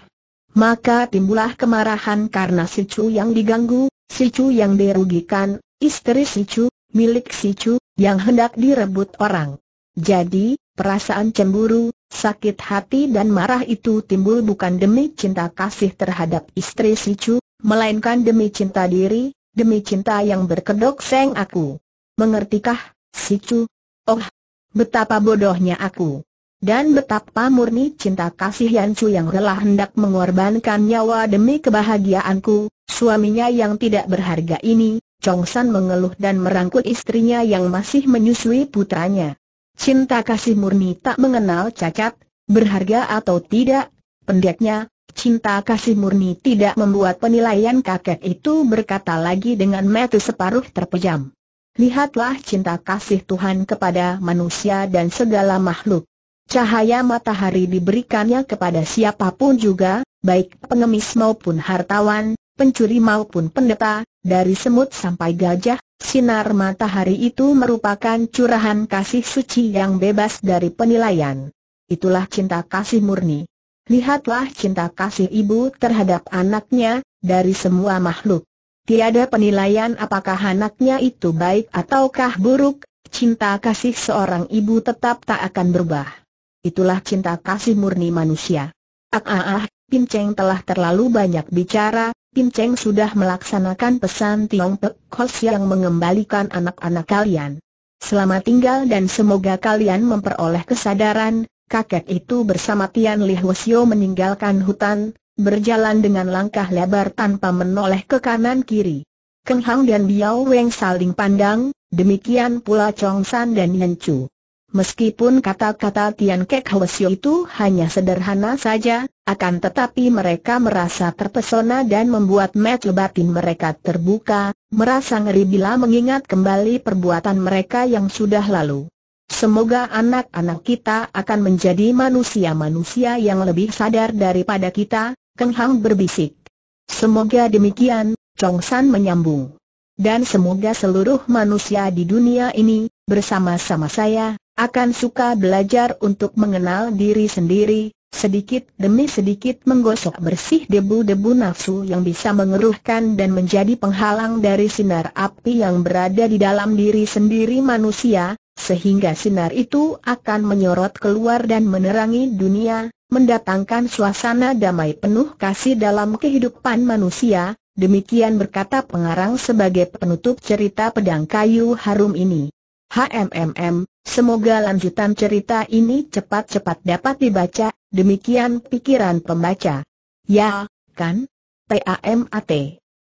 Maka timbulah kemarahan karena si Cu yang diganggu, si Cu yang dirugikan, istri si Cu, milik si Cu, yang hendak direbut orang. Jadi, perasaan cemburu, sakit hati dan marah itu timbul bukan demi cinta kasih terhadap istri si Chu, melainkan demi cinta diri, demi cinta yang berkedok seng aku. Mengertikah, si Chu? Oh, betapa bodohnya aku. Dan betapa murni cinta kasih Yan Chu yang rela hendak mengorbankan nyawa demi kebahagiaanku, suaminya yang tidak berharga ini, Chong San mengeluh dan merangkul istrinya yang masih menyusui putranya. Cinta kasih murni tak mengenal cacat, berharga atau tidak, pendeknya, cinta kasih murni tidak membuat penilaian kakek itu berkata lagi dengan metu separuh terpejam. Lihatlah cinta kasih Tuhan kepada manusia dan segala makhluk. Cahaya matahari diberikannya kepada siapapun juga, baik pengemis maupun hartawan, pencuri maupun pendeta, dari semut sampai gajah, Sinar matahari itu merupakan curahan kasih suci yang bebas dari penilaian. Itulah cinta kasih murni. Lihatlah cinta kasih ibu terhadap anaknya, dari semua makhluk. Tiada penilaian apakah anaknya itu baik ataukah buruk, cinta kasih seorang ibu tetap tak akan berubah. Itulah cinta kasih murni manusia. Ah ah ah, Pinceng telah terlalu banyak bicara, Pin Cheng sudah melaksanakan pesan Tiong Pek Kos yang mengembalikan anak-anak kalian. Selamat tinggal dan semoga kalian memperoleh kesadaran, kakek itu bersama Tian Li Huosio meninggalkan hutan, berjalan dengan langkah lebar tanpa menoleh ke kanan kiri. Keng Hang dan Biao Weng saling pandang, demikian pula Chong San dan Yan Chu. Meskipun kata-kata Tian Kek Huosio itu hanya sederhana saja, akan tetapi mereka merasa terpesona dan membuat mata batin mereka terbuka, merasa ngeri bila mengingat kembali perbuatan mereka yang sudah lalu. Semoga anak-anak kita akan menjadi manusia-manusia yang lebih sadar daripada kita, Keng Hang berbisik. Semoga demikian, Chong San menyambung. Dan semoga seluruh manusia di dunia ini, bersama-sama saya, akan suka belajar untuk mengenal diri sendiri, sedikit demi sedikit menggosok bersih debu-debu nafsu yang bisa mengeruhkan dan menjadi penghalang dari sinar api yang berada di dalam diri sendiri manusia, sehingga sinar itu akan menyorot keluar dan menerangi dunia, mendatangkan suasana damai penuh kasih dalam kehidupan manusia, demikian berkata pengarang sebagai penutup cerita pedang kayu harum ini. HMMM, semoga lanjutan cerita ini cepat-cepat dapat dibaca, Demikian pikiran pembaca. Ya, kan? PAMAT.